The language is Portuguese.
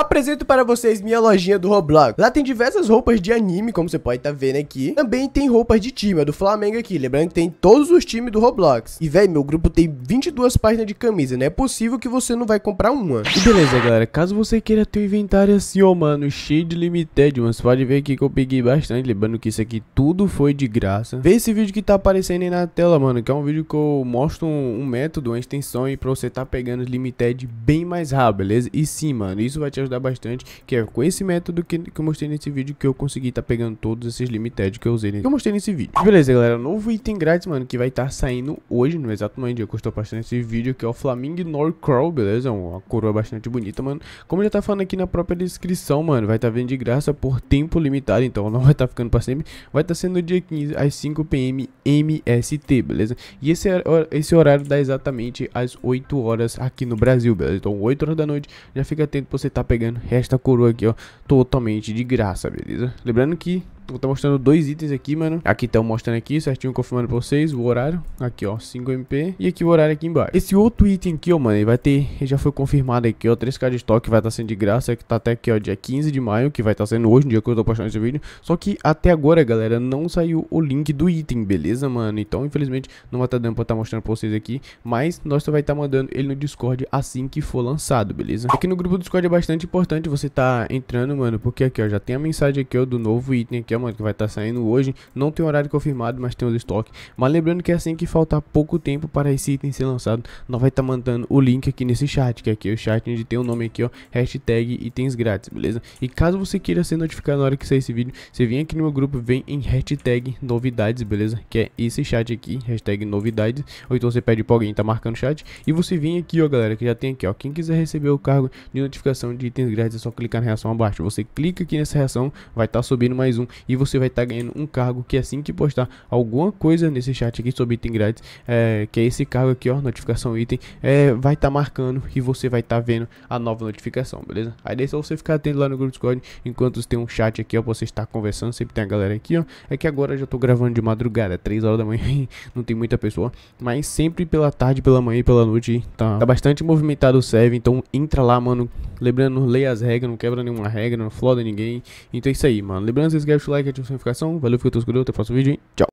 Apresento para vocês minha lojinha do Roblox. Lá tem diversas roupas de anime, como você pode estar tá vendo aqui. Também tem roupas de time, é do Flamengo aqui. Lembrando que tem todos os times do Roblox. E, velho, meu grupo tem 22 páginas de camisa. Não é possível que você não vai comprar uma. E beleza, galera. Caso você queira ter um inventário assim, ó, mano, cheio de limited, mano. Você pode ver aqui que eu peguei bastante. Lembrando que isso aqui tudo foi de graça. Vê esse vídeo que tá aparecendo aí na tela, mano. Que é um vídeo que eu mostro um, um método, uma extensão aí pra você tá pegando os limited bem mais rápido, beleza? E sim, mano, isso vai te ajudar ajudar bastante, que é com esse método que, que eu mostrei nesse vídeo que eu consegui estar tá pegando todos esses limited que eu usei, que eu mostrei nesse vídeo. Beleza, galera, novo item grátis, mano, que vai estar tá saindo hoje, no exato momento que eu estou postando esse vídeo, que é o Flamingo Norcrawl, beleza? Uma coroa bastante bonita, mano. Como já tá falando aqui na própria descrição, mano, vai estar tá vendo de graça por tempo limitado, então não vai estar tá ficando para sempre. Vai estar tá sendo dia 15 às 5 pm MST, beleza? E esse, esse horário dá exatamente às 8 horas aqui no Brasil, beleza? Então 8 horas da noite, já fica atento pra você tá pegando pegando esta coroa aqui, ó, totalmente de graça, beleza? Lembrando que Tá mostrando dois itens aqui, mano. Aqui estão mostrando aqui, certinho, confirmando pra vocês o horário. Aqui, ó, 5MP. E aqui o horário aqui embaixo. Esse outro item aqui, ó, mano, ele vai ter... Ele já foi confirmado aqui, ó, 3k de estoque vai estar tá sendo de graça. Que tá até aqui, ó, dia 15 de maio, que vai estar tá sendo hoje, no dia que eu tô postando esse vídeo. Só que até agora, galera, não saiu o link do item, beleza, mano? Então, infelizmente, não vai estar tá dando pra estar tá mostrando pra vocês aqui. Mas nós vai estar tá mandando ele no Discord assim que for lançado, beleza? Aqui no grupo do Discord é bastante importante você tá entrando, mano, porque aqui, ó, já tem a mensagem aqui, ó, do novo item aqui, ó, mano, que vai estar tá saindo hoje. Não tem horário confirmado, mas tem os estoques. Mas lembrando que é assim que faltar pouco tempo para esse item ser lançado, nós vai estar tá mandando o link aqui nesse chat, que é aqui é o chat onde tem o nome aqui, ó, hashtag itens grátis, beleza? E caso você queira ser notificado na hora que sair esse vídeo, você vem aqui no meu grupo, vem em hashtag novidades, beleza? Que é esse chat aqui, hashtag novidades, ou então você pede pra alguém tá marcando o chat, e você vem aqui, ó, galera, que já tem aqui, ó, quem quiser receber o cargo de notificação de itens grátis, é só clicar na reação abaixo, você clica aqui nessa reação, vai estar tá subindo mais um, e você vai estar tá ganhando um cargo que é assim que postar alguma coisa nesse chat aqui sobre item grátis, é, que é esse cargo aqui, ó, notificação item, é, vai estar tá marcando e você vai estar tá vendo a nova notificação, beleza? Aí daí é só você ficar atento lá no grupo Discord, enquanto tem um chat aqui, ó, você está conversando, sempre tem a galera aqui, ó, é que agora eu já tô gravando de madrugada, 3 horas da manhã, não tem muita pessoa, mas sempre pela tarde, pela manhã e pela noite, tá, tá bastante movimentado o serve, então entra lá, mano, lembrando, leia as regras, não quebra nenhuma regra, não floda ninguém, então é isso aí, mano, lembrando, se inscreve like, ativa a notificação. Valeu, fica tudo escuro Até o próximo vídeo. Hein? Tchau.